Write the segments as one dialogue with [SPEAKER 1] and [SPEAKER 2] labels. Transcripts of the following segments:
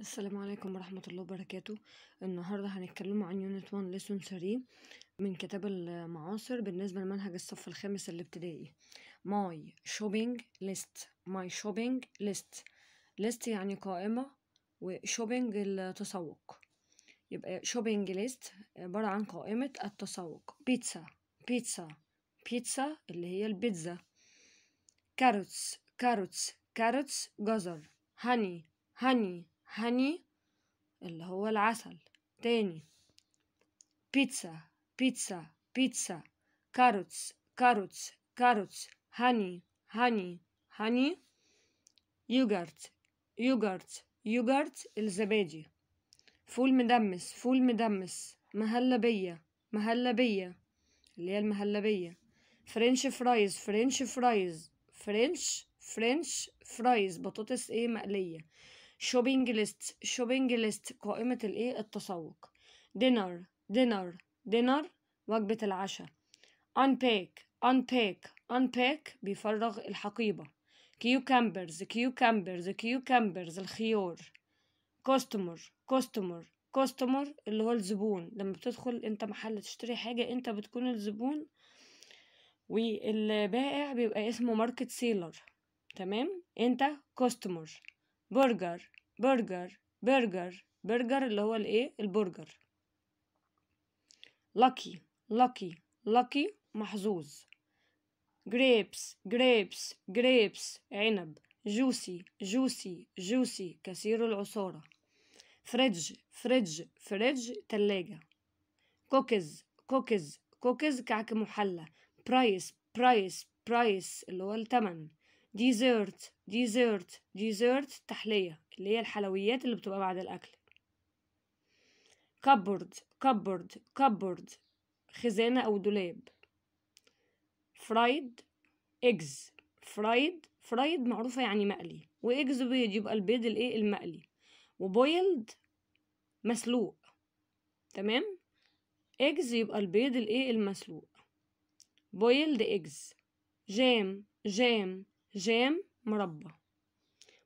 [SPEAKER 1] السلام عليكم ورحمة الله وبركاته النهاردة هنتكلم عن يونت 1 ليسون 3 من كتاب المعاصر بالنسبة لمنهج الصف الخامس الابتدائي ماي شوبينج ليست ماي شوبينج ليست ليست يعني قائمة وشوبينج التسوق يبقى شوبينج ليست عبارة عن قائمة التسوق بيتزا بيتزا بيتزا اللي هي البيتزا كاروتس كاروتس كاروتس جزر هاني هاني هاني اللي هو العسل تاني بيتزا بيتزا بيتزا كاروتس كاروتس كاروتس هاني هاني هاني يوجرت يوجرت يوجرت الزبادي فول مدمس فول مدمس مهلبية مهلبية اللي هي المهلبية فرنش فرايز فرنش فرايز فرنش فرنش فرايز بطاطس ايه مقلية شوبينج ليست شوبينج ليست قائمة الايه التسوق دينر دينر دينر وجبة العشاء unpack unpack unpack بيفرغ الحقيبة cucumbers cucumbers cucumbers الخيار customer customer customer اللي هو الزبون لما بتدخل انت محل تشتري حاجة انت بتكون الزبون والبائع بيبقى اسمه ماركت سيلر تمام انت كاستمر برجر برجر برجر برجر اللي هو الايه البرجر لاكي لاكي لاكي محظوظ grapes grapes grapes عنب juicy juicy juicy كثير العصارة فريدج فريدج فريدج تلاجة كوكيز كوكيز كوكيز كعك محلى برايس برايس برايس اللي هو التمن ديزيرت ديزيرت ديزيرت تحلية اللي هي الحلويات اللي بتبقى بعد الأكل كبرد كبرد كبرد خزانة أو دولاب فرايد إجز فرايد فرايد معروفة يعني مقلي وإجز بيض يبقى البيض الإيه المقلي وبويلد مسلوق تمام إجز يبقى البيض الإيه المسلوق بويلد إجز جام جام جام مربى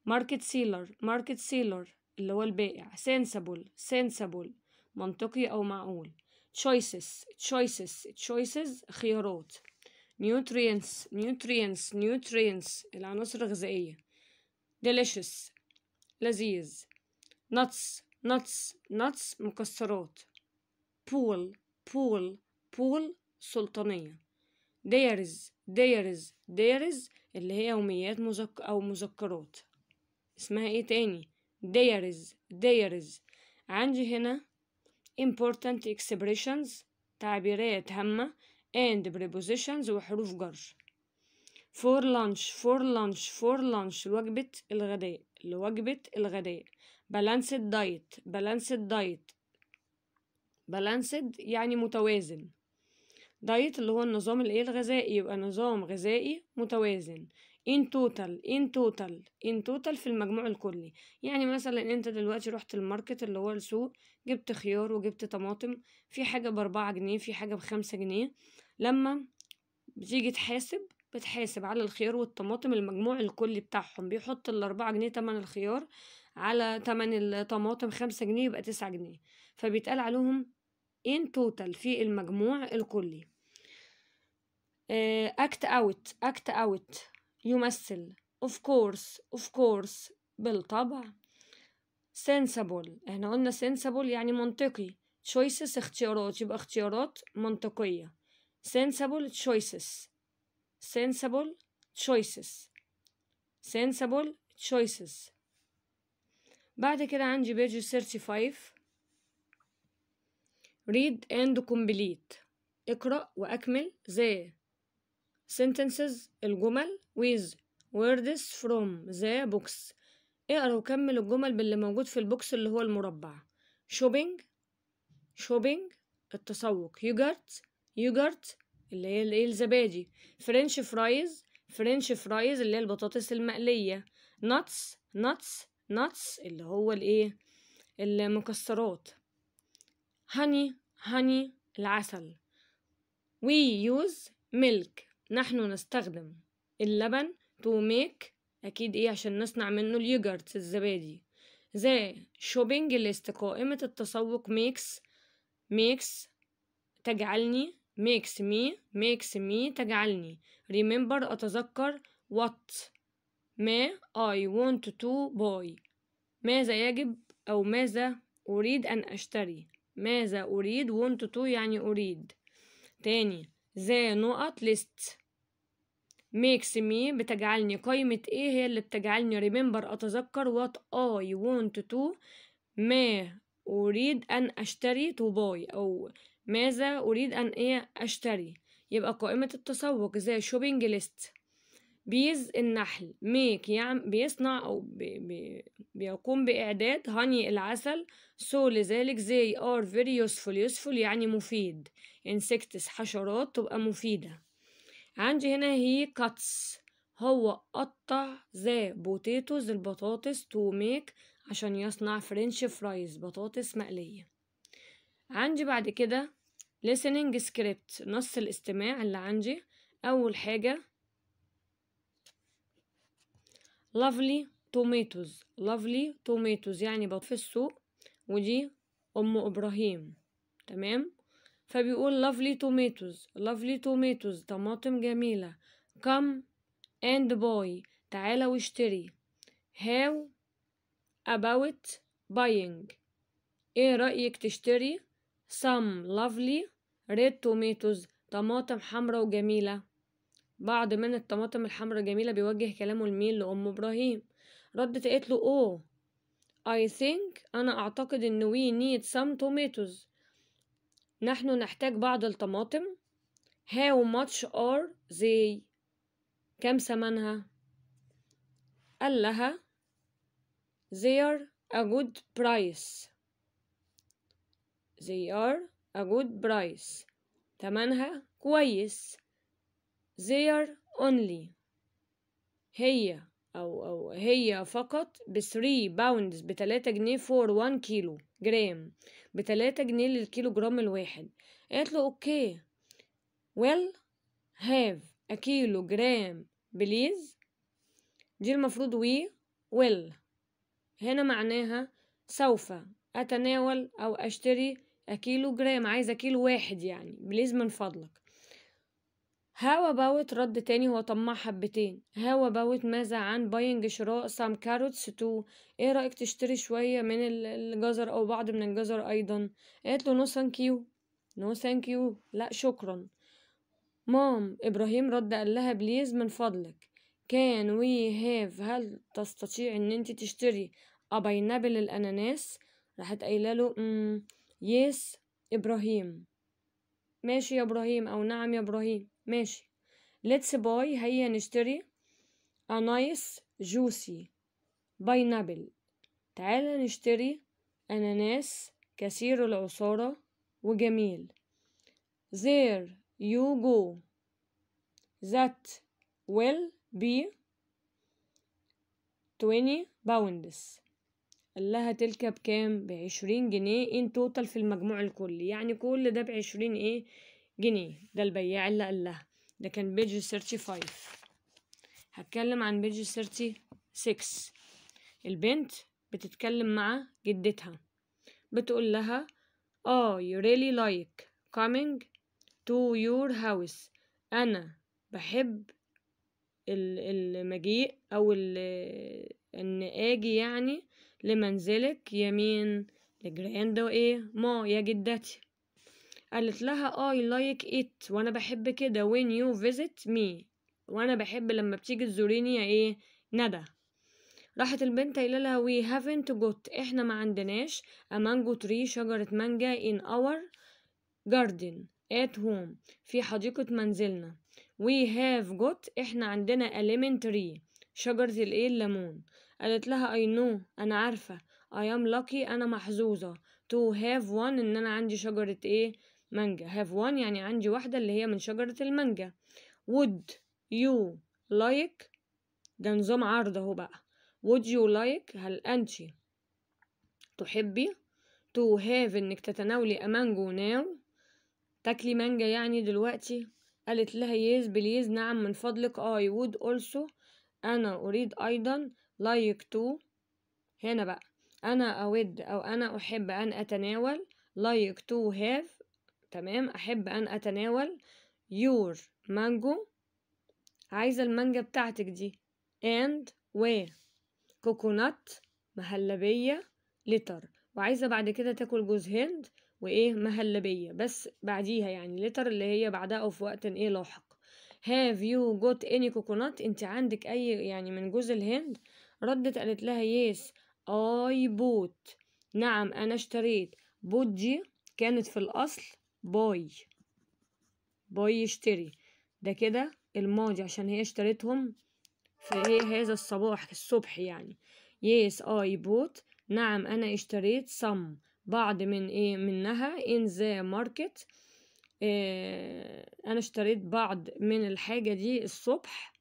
[SPEAKER 1] ماركت سيلر ماركت سيلر اللي هو البائع سينسبل سينسبل منطقي أو معقول choices choices choices خيارات nutrients nutrients nutrients العناصر الغذائية delicious لذيذ nuts nuts nuts مكسرات pool pool pool سلطانية dairies dairies dairies اللي هي يوميات مذك أو مذكرات اسمها ايه تاني دايرز دايرز عندي هنا important expressions تعبيرات هامة and prepositions وحروف جر for lunch for lunch for lunch لوجبة الغداء لوجبة الغداء balanced diet balanced diet balanced يعني متوازن دايت اللي هو النظام الايه الغذائي يبقى نظام غذائي متوازن in total in total in total في المجموع الكلي يعني مثلا انت دلوقتي رحت الماركت اللي هو السوق جبت خيار وجبت طماطم في حاجة باربعة جنيه في حاجة بخمسة جنيه لما بتيجي تحاسب بتحاسب على الخيار والطماطم المجموع الكلي بتاعهم بيحط الأربعة جنيه تمن الخيار على تمن الطماطم خمسة جنيه يبقى تسعة جنيه فبيتقال عليهم in total في المجموع الكلي act out act out يمثل of course of course بالطبع sensible احنا قلنا sensible يعني منطقي choices اختيارات يبقى اختيارات منطقية sensible choices sensible choices sensible choices بعد كده عندي page 35 read and complete اقرأ وأكمل the sentences الجمل with words from the box اقرا وكمل الجمل باللي موجود في البوكس اللي هو المربع shopping shopping التسوق يوجرت يوجرت اللي هي الايه الزبادي french فرايز french فرايز اللي هي البطاطس المقلية ناتس ناتس ناتس اللي هو الايه المكسرات هاني هاني العسل we use milk نحن نستخدم اللبن to make أكيد إيه عشان نصنع منه اليوجرت الزبادي the shopping list قائمة التسوق makes makes تجعلني makes me makes me تجعلني remember أتذكر what ما I want to buy ماذا يجب أو ماذا أريد أن أشتري ماذا أريد want to يعني أريد تاني ذا نقط list makes me بتجعلني قيمة ايه هي اللي بتجعلني remember أتذكر what I want to ما أريد أن أشتري to buy أو ماذا أريد أن إيه أشتري يبقى قائمة التسوق زي shopping list بيز النحل ميك يعم بيصنع أو بي بي بيقوم بإعداد هاني العسل سو so لذلك زي ار فيري يوسفول يعني مفيد انسكتس حشرات تبقى مفيدة عندي هنا هي كاتس هو قطع ذا بوتيتوز البطاطس تو ميك عشان يصنع فرنش فرايز بطاطس مقلية عندي بعد كده listening script نص الاستماع اللي عندي أول حاجة lovely tomatoes lovely tomatoes يعني بطاطس في السوق ودي أم إبراهيم تمام فبيقول lovely tomatoes lovely tomatoes طماطم جميلة come and buy تعالى واشتري how about buying ايه رأيك تشتري some lovely red tomatoes طماطم حمراء وجميلة بعض من الطماطم الحمراء جميلة بيوجه كلامه الميل لأم إبراهيم ردت قالت له oh I think أنا أعتقد إن we need some tomatoes نحن نحتاج بعض الطماطم how much are they كم ثمنها قال لها they are a good price they are a good price ثمنها كويس they are only هي أو أو هي فقط بثري باوندز بتلاتة جنيه فور 1 كيلو جرام بتلاتة جنيه للكيلو جرام الواحد قالت له أوكي ويل هاف ا كيلو جرام بليز دي المفروض وي ويل هنا معناها سوف أتناول أو أشتري كيلو جرام عايزة كيلو واحد يعني بليز من فضلك هاو باوت رد تاني هو طماع حبتين هاو باوت ماذا عن باينج شراء سام كاروتس تو ايه رأيك تشتري شوية من الجزر او بعض من الجزر ايضا قالت له نو سانكيو نو سانكيو لا شكرا مام ابراهيم رد قال لها بليز من فضلك كان وي هاف هل تستطيع ان انت تشتري ابينابل الاناناس راحت قايله له يس mm، ابراهيم ماشي يا ابراهيم او نعم يا ابراهيم ماشي let's buy هيا نشتري a nice juicy pineapple تعالى نشتري أناناس كثير العصارة وجميل there you go that will be twenty pounds قال تلك بكام بعشرين جنيه in total في المجموع الكلي يعني كل ده بعشرين ايه جنيه ده البيع اللي قاله ده كان بيج 35 هتكلم عن بيج 36 البنت بتتكلم مع جدتها بتقول لها اه يو ريلي لايك coming تو يور هاوس انا بحب المجيء او ان اجي يعني لمنزلك يمين لجراند ايه ما يا جدتي قالت لها I like it وانا بحب كده when you visit me وانا بحب لما بتيجي تزوريني يا ايه ندى راحت البنت قايله لها we haven't got احنا ما عندناش a mango tree شجرة مانجا in our garden at home في حديقة منزلنا we have got احنا عندنا a lemon tree شجرة الايه الليمون قالت لها I know انا عارفة I am lucky انا محظوظة to have one ان انا عندي شجرة ايه مانجا have one يعني عندي واحدة اللي هي من شجرة المانجا would you like ده نظام عرض اهو بقى would you like هل أنت تحبي to have إنك تتناولي مانجو ناو تاكلي مانجا يعني دلوقتي قالت لها يز yes, بليز نعم من فضلك I would also أنا أريد أيضا like to هنا بقى أنا أود أو أنا أحب أن أتناول like to have تمام أحب أن أتناول يور مانجو عايزة المانجا بتاعتك دي اند و كوكونات مهلبية لتر وعايزة بعد كده تاكل جوز هند وإيه مهلبية بس بعديها يعني لتر اللي هي بعدها أو في وقت إيه لاحق have you got any coconut انت عندك أي يعني من جوز الهند ردت قالت لها yes I bought نعم أنا اشتريت بودجي كانت في الأصل باي باي يشتري ده كده الماضي عشان هي اشتريتهم في إيه، هذا الصباح الصبح يعني yes I bought نعم أنا اشتريت some بعض من ايه منها in the market اه أنا اشتريت بعض من الحاجة دي الصبح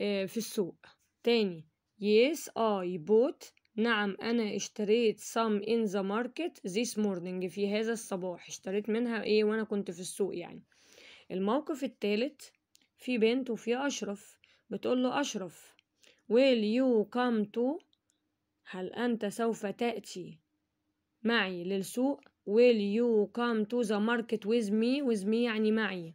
[SPEAKER 1] آه، في السوق تاني yes I bought نعم أنا اشتريت some in the market this morning في هذا الصباح اشتريت منها إيه وأنا كنت في السوق يعني الموقف الثالث في بنت وفي أشرف بتقول له أشرف will you come to هل أنت سوف تأتي معي للسوق will you come to the market with me with me يعني معي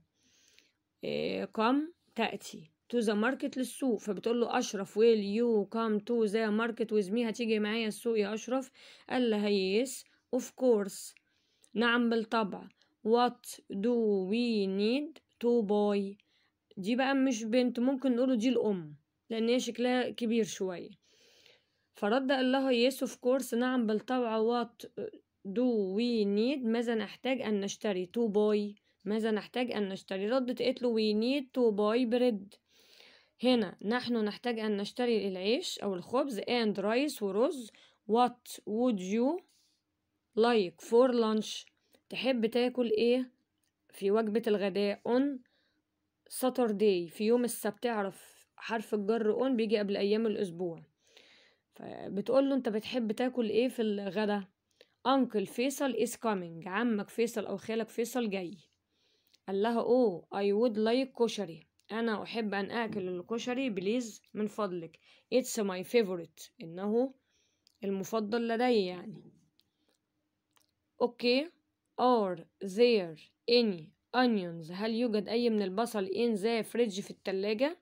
[SPEAKER 1] إيه come تأتي تو ذا ماركت للسوق فبتقول له اشرف ويل يو كام تو ذا ماركت ويز مي هتيجي معايا السوق يا اشرف قال لها يس اوف كورس نعم بالطبع وات دو وي نيد تو باي دي بقى مش بنت ممكن نقوله دي الام لان هي شكلها كبير شويه فرد قال لها يس اوف كورس نعم بالطبع وات دو وي نيد ماذا نحتاج ان نشتري تو باي ماذا نحتاج ان نشتري ردت قالت له وي نيد تو باي بريد هنا نحن نحتاج أن نشتري العيش أو الخبز and rice ورز what would you like for lunch تحب تاكل ايه في وجبة الغداء on Saturday في يوم السبت تعرف حرف الجر on بيجي قبل أيام الأسبوع بتقول له أنت بتحب تاكل ايه في الغدا أنكل فيصل is coming عمك فيصل أو خالك فيصل جاي قال لها oh I would like كشري أنا أحب أن آكل الكشري بليز من فضلك It's my favorite إنه المفضل لدي يعني أوكي Are there any onions هل يوجد أي من البصل in the fridge في التلاجة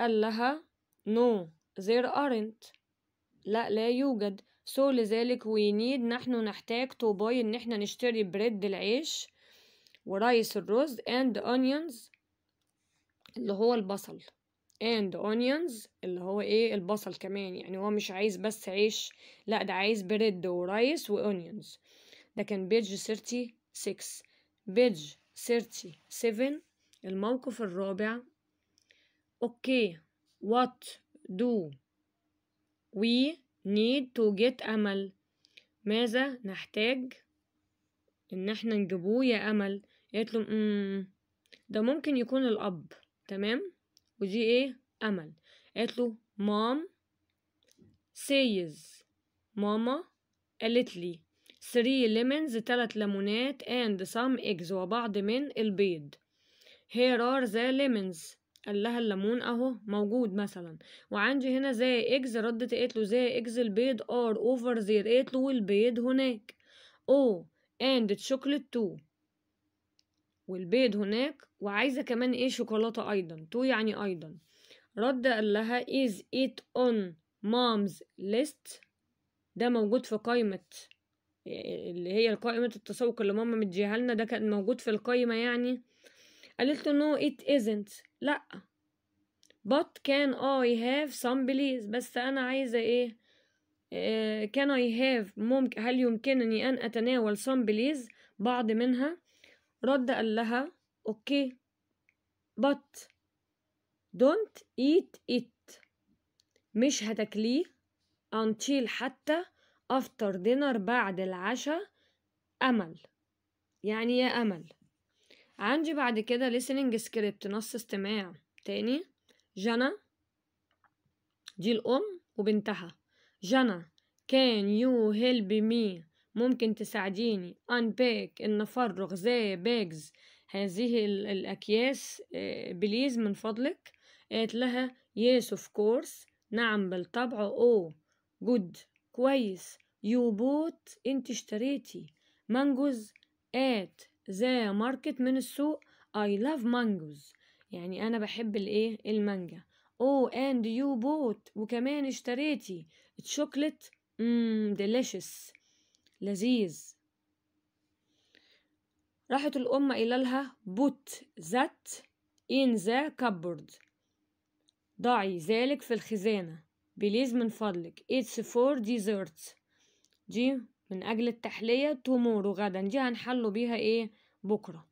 [SPEAKER 1] قال لها No there aren't لا لا يوجد so لذلك we need نحن نحتاج to buy إن احنا نشتري بريد العيش ورايس الرز and onions اللي هو البصل and onions اللي هو ايه البصل كمان يعني هو مش عايز بس عيش لا ده عايز بريد ورايس وonions ده كان بيج 36 بيج 37 الموقف الرابع اوكي وات دو وي نيد تو جيت امل ماذا نحتاج ان احنا نجيبوه يا امل قالت له ده ممكن يكون الاب تمام ودي ايه امل قالت له مام سيز ماما قالت لي 3 ليمونز 3 ليمونات اند سام eggs وبعض من البيض هير ار ذا ليمونز قال لها الليمون اهو موجود مثلا وعندي هنا زي اجز ردت قالت له زي اجز البيض ار اوفر زير قالت له البيض هناك او اند تشوكليت تو والبيض هناك وعايزة كمان ايه شوكولاتة ايضا تو يعني ايضا رد قال لها is it on mom's list ده موجود في قائمة اللي هي قائمة التسوق اللي ماما مديها لنا ده كان موجود في القائمة يعني قالت له no it isn't لأ but can I have some please بس أنا عايزة ايه كان آه، I have ممكن هل يمكنني أن أتناول some please بعض منها رد قال لها اوكي بط دونت ايت ايت مش هتاكليه until حتى after dinner بعد العشاء امل يعني يا امل عندي بعد كده listening script نص استماع تاني جنى دي الام وبنتها جنى can you help me ممكن تساعديني unpack إن أفرغ زي bags هذه الأكياس آه، بليز من فضلك قالت لها yes of course نعم بالطبع oh good كويس you bought أنت اشتريتي mangoes at the market من السوق I love mangoes يعني أنا بحب الإيه المانجا oh and you bought وكمان اشتريتي تشوكلت مم mm, delicious لذيذ راحت الأم قايلة لها بوت ذات إن ذا كابورد ضعي ذلك في الخزانة بليز من فضلك اتس فور ديزرت دي من أجل التحلية تومورو غدا دي هنحلوا بيها ايه بكرة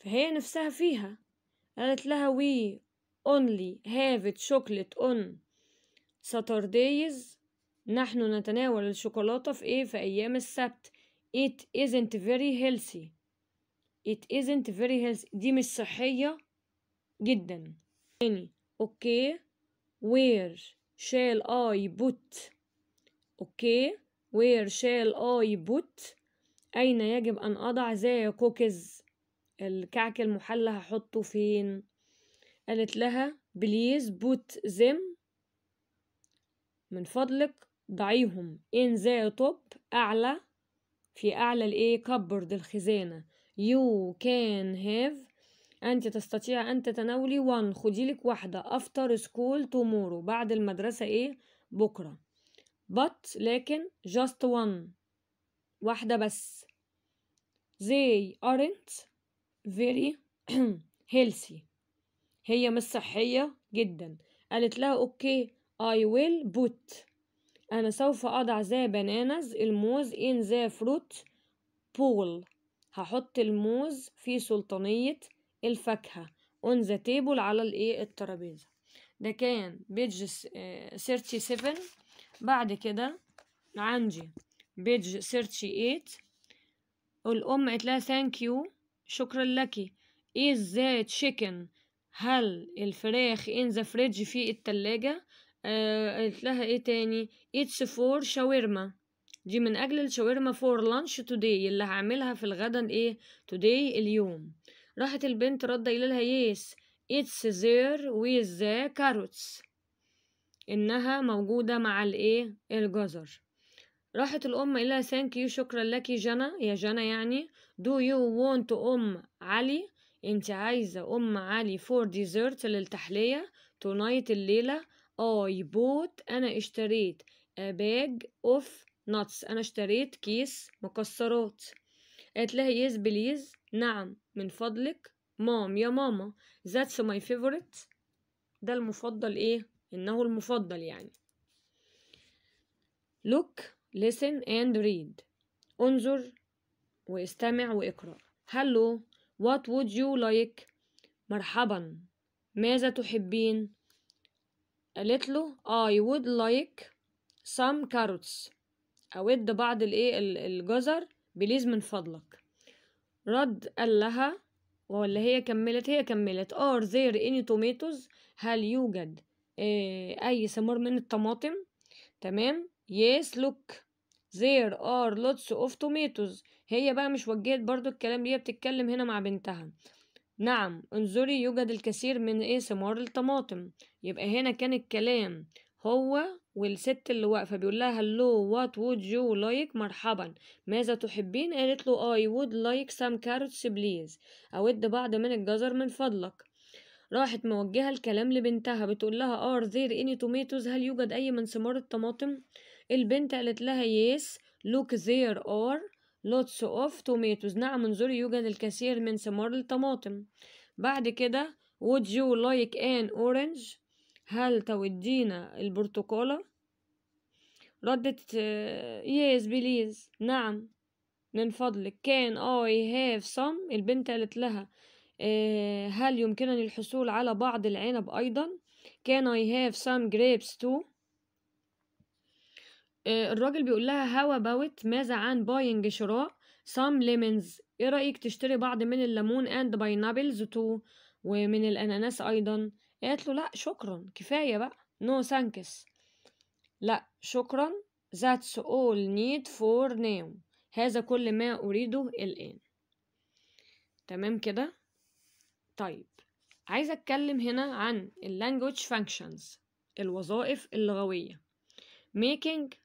[SPEAKER 1] فهي نفسها فيها قالت لها وي اونلي هافت شوكلت اون on Saturdays نحن نتناول الشوكولاتة في إيه؟ في أيام السبت. It isn't very healthy. It isn't very healthy. دي مش صحية جدا. تاني أوكي where shall I put أوكي where shall I put أين يجب أن أضع زي كوكيز الكعك المحلى هحطه فين قالت لها بليز بوت them من فضلك ضعيهم إن ذا توب أعلى في أعلى الإيه كبرد الخزانة يو كان هاف أنت تستطيع أن تتناولي وان خدي لك واحدة أفتر سكول تومورو بعد المدرسة إيه بكرة بط لكن جاست وان واحدة بس they aren't very healthy هي مش صحية جدا قالت لها اوكي I will put أنا سوف أضع the bananas الموز in the fruit بول هحط الموز في سلطانية الفاكهة on the table على الايه الترابيزة ده كان بيج 37 بعد كده عندي بيج 38 الأم قالت لها ثانك يو شكرا لك is the chicken هل الفراخ in the fridge في التلاجة آه، قلت لها ايه تاني اتس فور شاورما دي من اجل الشاورما فور لانش توداي اللي هعملها في الغدا ايه توداي اليوم راحت البنت رد قايله لها يس اتس زير ويز ذا كاروتس انها موجوده مع الايه الجزر راحت الام قايله لها ثانك يو شكرا لك جنى يا جنى يعني دو يو وونت ام علي انت عايزه ام علي فور ديزرت للتحليه تونايت الليله I bought أنا اشتريت a آه، bag of nuts أنا اشتريت كيس مكسرات قالت لها yes please نعم من فضلك مام يا ماما that's my favorite ده المفضل ايه انه المفضل يعني look listen and read انظر واستمع واقرأ hello what would you like مرحبا ماذا تحبين قالت له I would like some carrots أود بعض الإيه الجزر بليز من فضلك رد قال لها ولا هي كملت هي كملت are there any tomatoes هل يوجد آه، أي ثمار من الطماطم تمام yes look there are lots of tomatoes هي بقى مش وجهت برضو الكلام ليها بتتكلم هنا مع بنتها نعم انظري يوجد الكثير من ايه ثمار الطماطم يبقى هنا كان الكلام هو والست اللي واقفة بيقول لها هلو وات وود يو لايك مرحبا ماذا تحبين قالت له I would like some carrots بليز أود بعض من الجزر من فضلك راحت موجهة الكلام لبنتها بتقول لها ار ذير اني توميتوز هل يوجد أي من ثمار الطماطم البنت قالت لها يس لوك ذير ار lots of tomatoes نعم انظر يوجد الكثير من ثمار الطماطم بعد كده would you like an orange هل تودينا البرتقالة ردت yes please نعم من فضلك can I have some البنت قالت لها آه، هل يمكنني الحصول على بعض العنب أيضا can I have some grapes too آه، الراجل بيقول لها هاو اباوت ماذا عن باينج شراء سام ليمونز ايه رأيك تشتري بعض من الليمون اند باينابلز تو ومن الاناناس ايضا قالت له لا شكرا كفاية بقى no ثانكس لا شكرا ذاتس اول نيد فور now هذا كل ما أريده الآن تمام كده طيب عايزة أتكلم هنا عن ال language functions الوظائف اللغوية making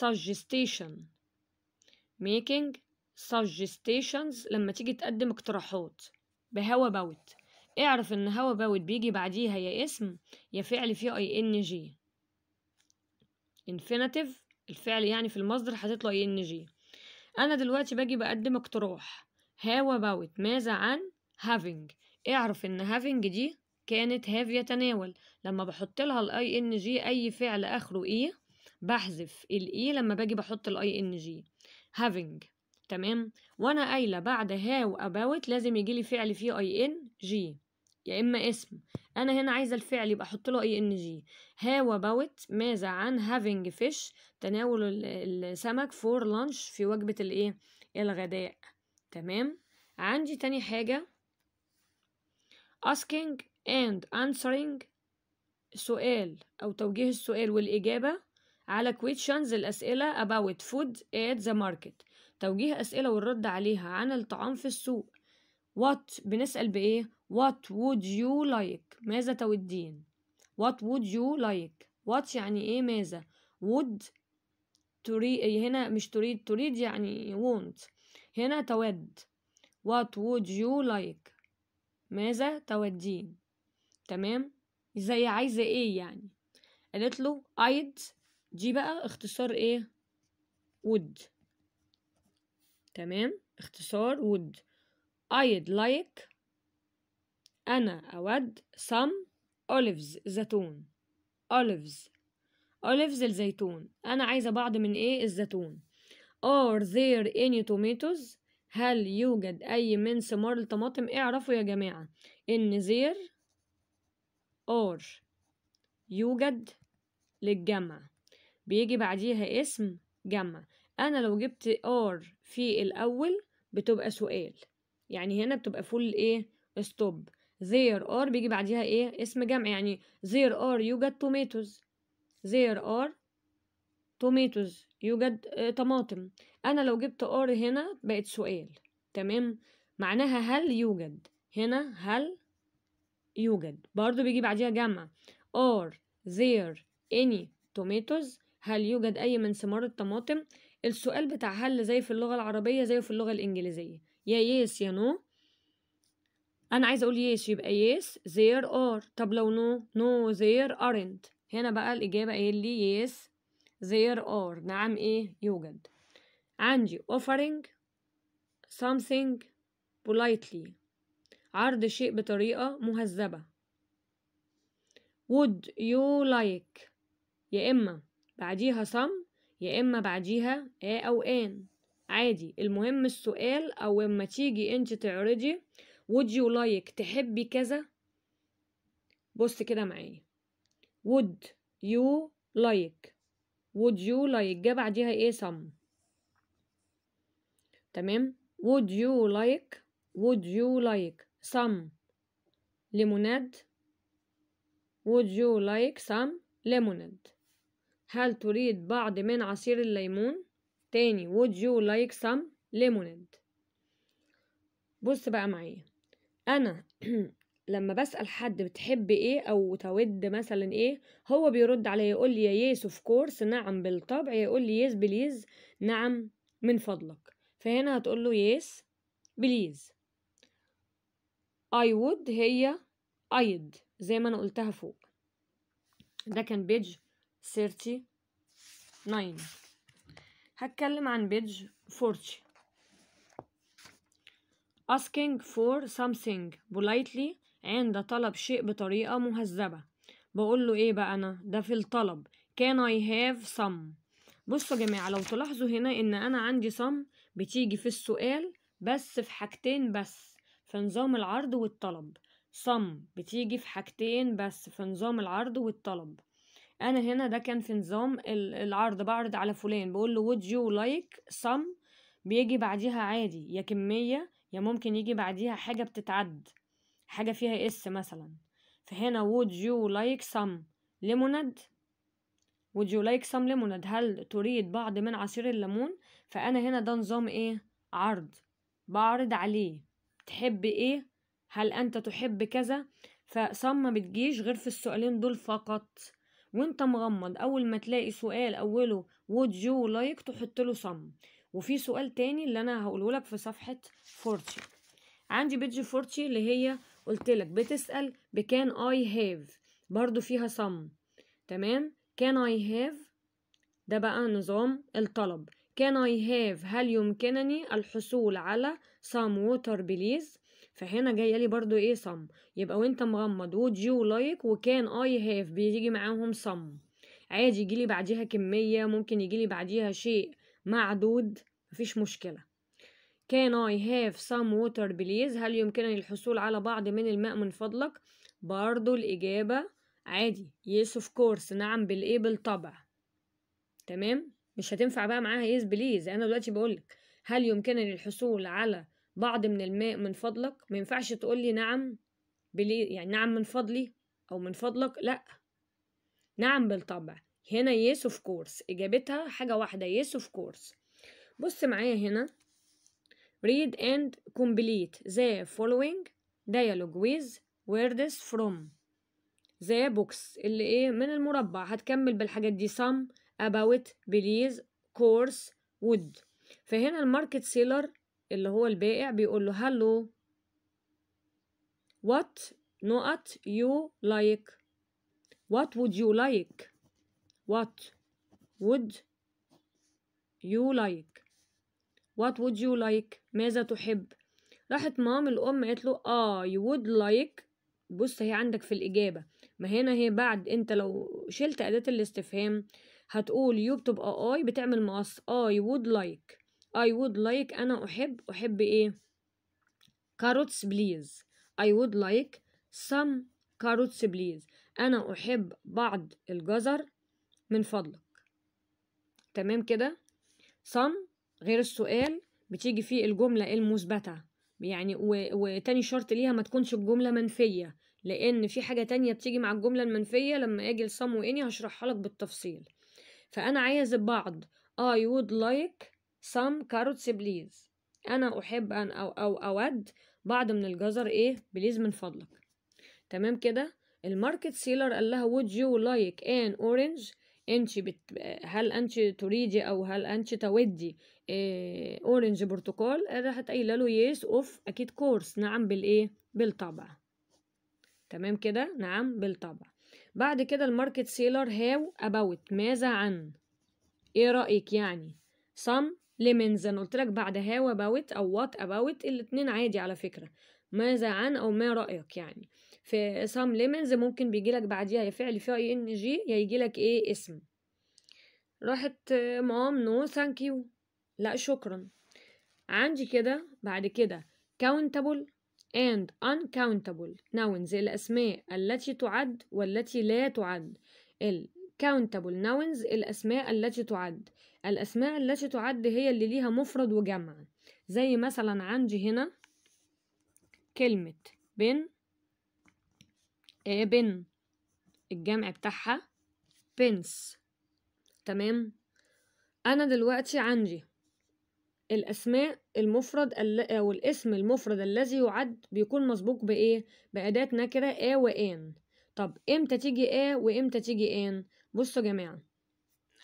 [SPEAKER 1] suggestion making suggestions لما تيجي تقدم اقتراحات بهوا باوت اعرف ان هوا باوت بيجي بعديها يا اسم يا فعل فيه اي ان جي infinitive الفعل يعني في المصدر هتطلع اي ان جي انا دلوقتي باجي بقدم اقتراح هوا about ماذا عن having اعرف ان having دي كانت have يتناول لما بحط لها الاي ان جي اي فعل اخره ايه بحذف الاي e لما باجي بحط الاي ان جي having تمام وانا قايله بعد هاو اباوت لازم يجي لي فعل فيه اي ان جي يا اما اسم انا هنا عايزه الفعل يبقى احط له اي ان جي هاو اباوت ماذا عن having fish تناول السمك فور لانش في وجبه الايه الغداء تمام عندي تاني حاجه asking and answering سؤال او توجيه السؤال والاجابه على questions الأسئلة about food at the market توجيه أسئلة والرد عليها عن الطعام في السوق what بنسأل بإيه what would you like ماذا تودين what would you like what يعني إيه ماذا would تريد هنا مش تريد تريد يعني want هنا تود what would you like ماذا تودين تمام زي عايزة ايه يعني قالت له I'd دي بقى اختصار ايه would تمام اختصار would I'd like أنا أود some olives زيتون olives olives الزيتون أنا عايزة بعض من إيه الزيتون are there any tomatoes هل يوجد أي من ثمار الطماطم اعرفوا يا جماعة إن there are يوجد للجمع بيجي بعديها اسم جمع انا لو جبت ار في الاول بتبقى سؤال يعني هنا بتبقى فول ايه ستوب there are بيجي بعديها ايه اسم جمع يعني there are يوجد tomatoes there are tomatoes يوجد طماطم آه، انا لو جبت ار هنا بقت سؤال تمام معناها هل يوجد هنا هل يوجد برضو بيجي بعديها جمع are there any tomatoes هل يوجد أي من ثمار الطماطم؟ السؤال بتاع هل زي في اللغة العربية زي في اللغة الإنجليزية يا يس يا نو أنا عايزة أقول يس يبقى يس there are طب لو نو نو there aren't هنا بقى الإجابة إيه اللي yes there are نعم إيه يوجد عندي offering something politely عرض شيء بطريقة مهذبة would you like يا إما بعديها صم يا إما بعديها آ أو آن عادي المهم السؤال أو لما تيجي أنت تعرضي would you like تحبي كذا بص كده معايا would you like would you like جه بعديها ايه some تمام would you like would you like some lemonade would you like some lemonade هل تريد بعض من عصير الليمون تاني would you like some lemonade بص بقى معايا انا لما بسأل حد بتحب ايه او تود مثلا ايه هو بيرد عليا يقول لي yes of course نعم بالطبع يقول لي yes بليز نعم من فضلك فهنا هتقول له yes بليز I would هي ايد زي ما انا قلتها فوق ده كان بيج سيرتي ناين هتكلم عن بيج فورتي asking for something politely عند طلب شيء بطريقة مهذبة بقول له ايه بقى انا ده في الطلب can I have some بصوا يا جماعة لو تلاحظوا هنا ان انا عندي some بتيجي في السؤال بس في حاجتين بس في نظام العرض والطلب some بتيجي في حاجتين بس في نظام العرض والطلب انا هنا ده كان في نظام العرض بعرض على فلان بقول له would you like some بيجي بعديها عادي يا كمية يا ممكن يجي بعديها حاجة بتتعد حاجة فيها اس مثلا فهنا would you like some lemonade would you like some lemonade هل تريد بعض من عصير الليمون فانا هنا ده نظام ايه عرض بعرض عليه تحب ايه هل انت تحب كذا فصم ما بتجيش غير في السؤالين دول فقط وانت مغمض اول ما تلاقي سؤال اوله would you like تحط له some وفي سؤال تاني اللي انا هقوله لك في صفحه فورتشي عندي بيج فورتشي اللي هي قلت لك بتسال بكان I have برضو فيها some تمام كان I have ده بقى نظام الطلب كان I have هل يمكنني الحصول على some water please فهنا جايه لي برضو ايه صم يبقى وانت مغمض ود يو لايك وكان اي هاف بيجي معاهم صم عادي يجيلي بعديها كمية ممكن يجيلي بعديها شيء معدود مفيش مشكلة كان اي هاف صم ووتر بليز هل يمكنني الحصول على بعض من الماء من فضلك برضو الإجابة عادي يس اوف كورس نعم بالإيه بالطبع تمام مش هتنفع بقى معاها يس بليز أنا دلوقتي بقولك هل يمكنني الحصول على بعض من الماء من فضلك ما ينفعش تقول لي نعم بلي يعني نعم من فضلي او من فضلك لا نعم بالطبع هنا يس اوف كورس اجابتها حاجه واحده يس اوف كورس بص معايا هنا read and complete the following dialogue with words from the books اللي ايه من المربع هتكمل بالحاجات دي some about please course would فهنا الماركت سيلر اللي هو البائع بيقول له هلو what نقط you like what would you like what would you like what would you like ماذا تحب راحت مام الأم قالت له آه you would like بص هي عندك في الإجابة ما هنا هي بعد أنت لو شلت أداة الاستفهام هتقول يو بتبقى آي بتعمل مقص آي آه, would like I would like أنا أحب أحب إيه carrots please I would like some carrots please أنا أحب بعض الجزر من فضلك تمام كده some غير السؤال بتيجي فيه الجملة المثبتة يعني و... وتاني شرط ليها ما تكونش الجملة منفية لأن في حاجة تانية بتيجي مع الجملة المنفية لما أجي لصم وإني هشرحها لك بالتفصيل فأنا عايز بعض I would like some carrots بليز أنا أحب أن أو, أو أود بعض من الجزر إيه بليز من فضلك تمام كده الماركت سيلر قال لها would you like an orange انت بت... هل انت تريدي او هل انت تودي إيه اورنج برتقال راحت قايله له يس اوف اكيد كورس نعم بالايه بالطبع تمام كده نعم بالطبع بعد كده الماركت سيلر هاو اباوت ماذا عن ايه رايك يعني سام lemons انا قلت لك بعد هاو اباوت او وات اباوت الاتنين عادي على فكرة ماذا عن او ما رأيك يعني في سام ليمنز ممكن بيجيلك بعديها يا فعل ان جي يا يجيلك ايه اسم راحت مام نو ثانك يو لا شكرا عندي كده بعد كده countable and uncountable nouns الأسماء التي تعد والتي لا تعد ال countable nouns الأسماء التي تعد الأسماء التي تعد هي اللي ليها مفرد وجمع زي مثلا عندي هنا كلمة بن ابن إيه، الجمع بتاعها بنس تمام أنا دلوقتي عندي الأسماء المفرد أو الاسم المفرد الذي يعد بيكون مسبوق بإيه؟ بأداة نكرة آ وآن طب إمتى تيجي آ وإمتى تيجي آن؟ بصوا يا جماعة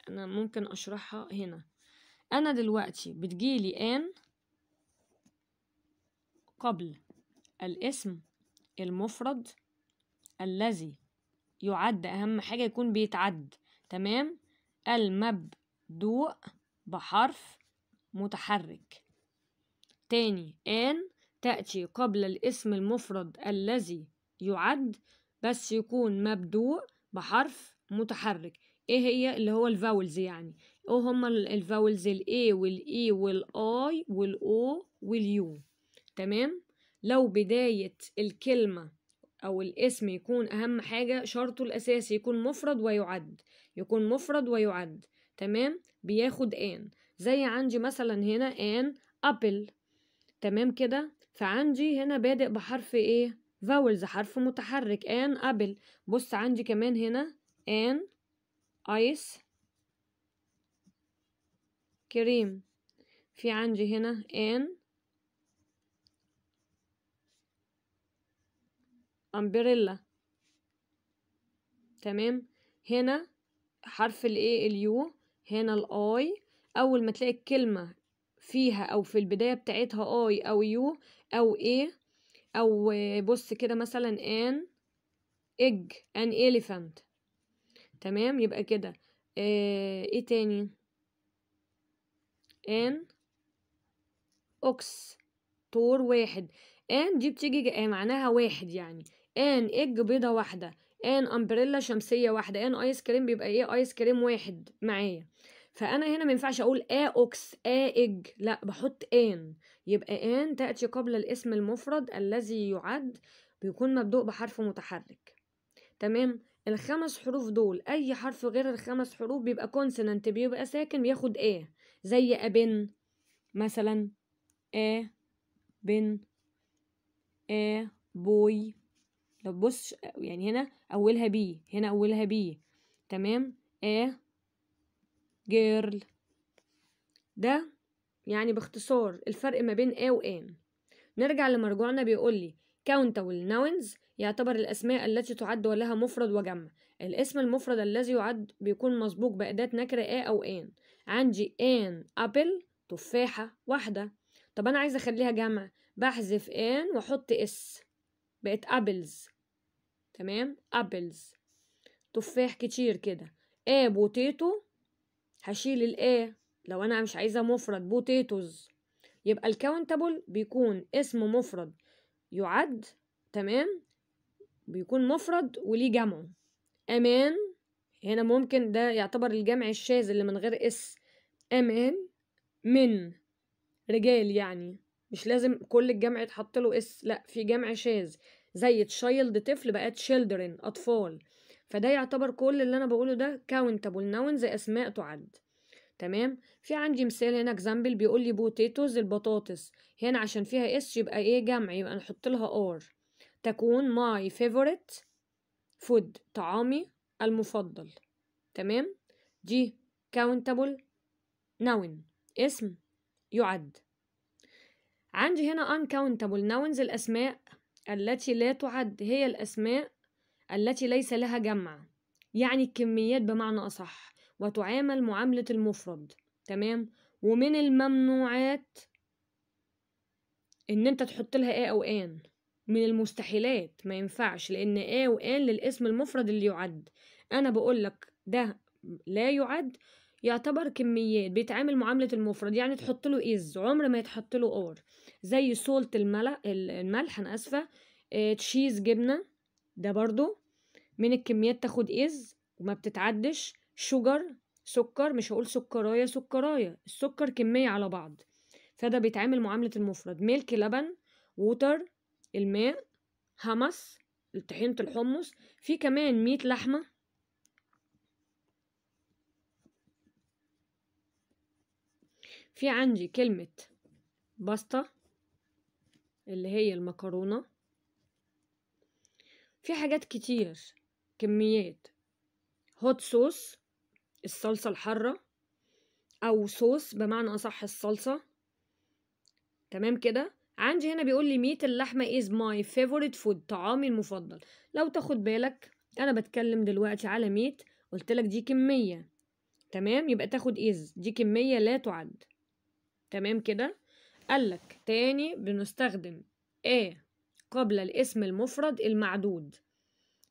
[SPEAKER 1] أنا ممكن أشرحها هنا أنا دلوقتي بتجيلي آن قبل الاسم المفرد الذي يعد أهم حاجة يكون بيتعد تمام المبدوء بحرف متحرك تاني آن تأتي قبل الاسم المفرد الذي يعد بس يكون مبدوء بحرف متحرك ايه هي اللي هو الفاولز يعني او إيه هما الفاولز الاي والاي e والاي والاو واليو تمام لو بداية الكلمة أو الاسم يكون أهم حاجة شرطه الأساسي يكون مفرد ويعد يكون مفرد ويعد تمام بياخد آن زي عندي مثلا هنا آن أبل تمام كده فعندي هنا بادئ بحرف إيه فاولز حرف متحرك آن أبل بص عندي كمان هنا ان ايس كريم في عندي هنا ان امبريلا تمام هنا حرف الايه اليو هنا الاي اول ما تلاقي الكلمه فيها او في البدايه بتاعتها اي او يو او ايه او بص كده مثلا ان اج ان elephant تمام يبقى كده آه، ايه تاني ان اوكس تور واحد ان دي بتيجي آه، معناها واحد يعني ان اج بيضة واحدة ان امبريلا شمسية واحدة ان ايس كريم بيبقى ايه ايس كريم واحد معايا فانا هنا ما ينفعش اقول ا اوكس ا اج لا بحط ان يبقى ان تاتي قبل الاسم المفرد الذي يعد بيكون مبدوء بحرف متحرك تمام الخمس حروف دول اي حرف غير الخمس حروف بيبقى كونسوننت بيبقى ساكن بياخد ايه زي ابن مثلا ا بن ا بوي لو بص يعني هنا اولها بي هنا اولها بي تمام ا جيرل ده يعني باختصار الفرق ما بين ايه و ان نرجع لمرجوعنا بيقول لي countable nouns يعتبر الأسماء التي تعد ولها مفرد وجمع الاسم المفرد الذي يعد بيكون مسبوق بأداة نكرة آ أو آن عندي آن أبل تفاحة واحدة طب أنا عايزة أخليها جمع بحذف آن وأحط اس بقت أبلز تمام أبلز تفاح كتير كده آ بوتيتو هشيل الآ لو أنا مش عايزة مفرد بوتيتوز يبقى الكاونتابل بيكون اسم مفرد يعد تمام بيكون مفرد وليه جمع أمان هنا ممكن ده يعتبر الجمع الشاذ اللي من غير اس أمان من رجال يعني مش لازم كل الجمع يتحط له اس لا في جمع شاذ زي تشايلد طفل بقت تشيلدرن أطفال فده يعتبر كل اللي أنا بقوله ده كاونتابل نون زي أسماء تعد تمام في عندي مثال هنا اكزامبل بيقول لي بوتيتوز البطاطس هنا عشان فيها اس يبقى ايه جمع يبقى نحط لها ار تكون my favorite food طعامي المفضل تمام دي countable noun اسم يعد عندي هنا uncountable nouns الأسماء التي لا تعد هي الأسماء التي ليس لها جمع يعني الكميات بمعنى أصح وتعامل معاملة المفرد تمام ومن الممنوعات ان انت تحط لها ايه او ان من المستحيلات ما ينفعش لأن ايه وآن للاسم المفرد اللي يعد أنا بقولك ده لا يعد يعتبر كميات بيتعامل معاملة المفرد يعني تحط له إز عمر ما يتحط له أور زي سولت الملح, الملح أنا أسفة تشيز آه، جبنة ده برضو من الكميات تاخد إز وما بتتعدش شجر سكر مش هقول سكراية سكراية السكر كمية على بعض فده بيتعامل معاملة المفرد ملك لبن ووتر الماء همس طحينة الحمص في كمان مية لحمة في عندي كلمة باستا اللي هي المكرونة في حاجات كتير كميات هوت صوص الصلصة الحارة أو صوص بمعنى أصح الصلصة تمام كده عندي هنا بيقول لي ميت اللحمة is my favorite food طعامي المفضل لو تاخد بالك أنا بتكلم دلوقتي على ميت قلت لك دي كمية تمام يبقى تاخد is دي كمية لا تعد تمام كده قالك تاني بنستخدم a قبل الاسم المفرد المعدود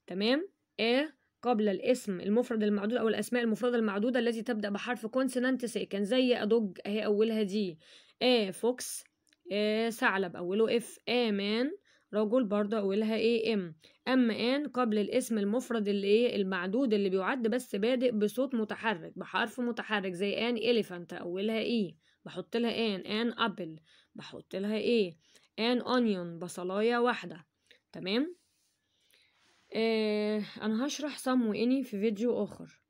[SPEAKER 1] تمام a قبل الاسم المفرد المعدود او الاسماء المفرده المعدوده التي تبدا بحرف consonant ساكن زي ادوج اهي اولها دي ا فوكس آه، ثعلب أوله إف آمان رجل برضه أولها إيه إم أما آن قبل الاسم المفرد اللي إيه المعدود اللي بيعد بس بادئ بصوت متحرك بحرف متحرك زي آن إليفانت أولها إيه بحط لها آن آن أبل بحط لها إيه آن أونيون بصلاية واحدة تمام آه أنا هشرح صم وإني في فيديو آخر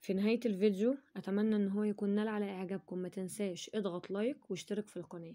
[SPEAKER 1] في نهاية الفيديو أتمنى إن هو يكون نال على إعجابكم ما تنساش اضغط لايك واشترك في القناة